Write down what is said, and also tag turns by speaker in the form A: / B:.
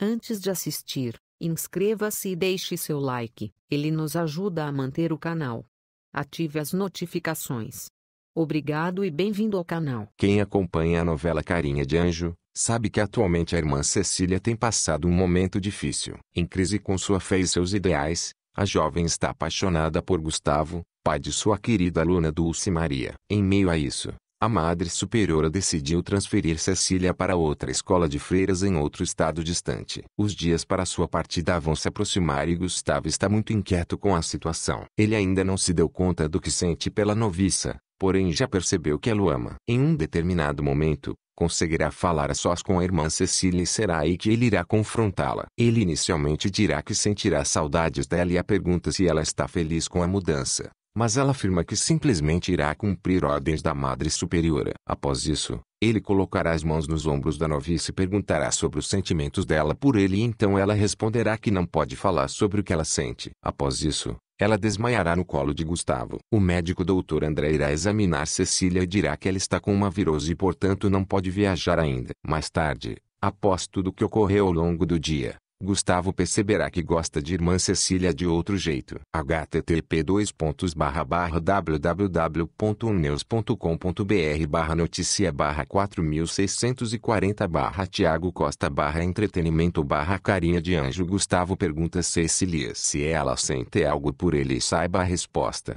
A: Antes de assistir, inscreva-se e deixe seu like, ele nos ajuda a manter o canal. Ative as notificações. Obrigado e bem-vindo ao canal.
B: Quem acompanha a novela Carinha de Anjo, sabe que atualmente a irmã Cecília tem passado um momento difícil. Em crise com sua fé e seus ideais, a jovem está apaixonada por Gustavo, pai de sua querida aluna Dulce Maria. Em meio a isso, a Madre Superiora decidiu transferir Cecília para outra escola de freiras em outro estado distante. Os dias para sua partida vão se aproximar e Gustavo está muito inquieto com a situação. Ele ainda não se deu conta do que sente pela noviça, porém já percebeu que ela o ama. Em um determinado momento, conseguirá falar a sós com a irmã Cecília e será aí que ele irá confrontá-la. Ele inicialmente dirá que sentirá saudades dela e a pergunta se ela está feliz com a mudança mas ela afirma que simplesmente irá cumprir ordens da Madre Superiora. Após isso, ele colocará as mãos nos ombros da novice e perguntará sobre os sentimentos dela por ele e então ela responderá que não pode falar sobre o que ela sente. Após isso, ela desmaiará no colo de Gustavo. O médico doutor André irá examinar Cecília e dirá que ela está com uma virose e portanto não pode viajar ainda. Mais tarde, após tudo o que ocorreu ao longo do dia, Gustavo perceberá que gosta de irmã Cecília de outro jeito. http://www.uneus.com.br notícia 4640 Tiago Costa entretenimento carinha de anjo Gustavo pergunta Cecília se ela sente algo por ele e saiba a resposta.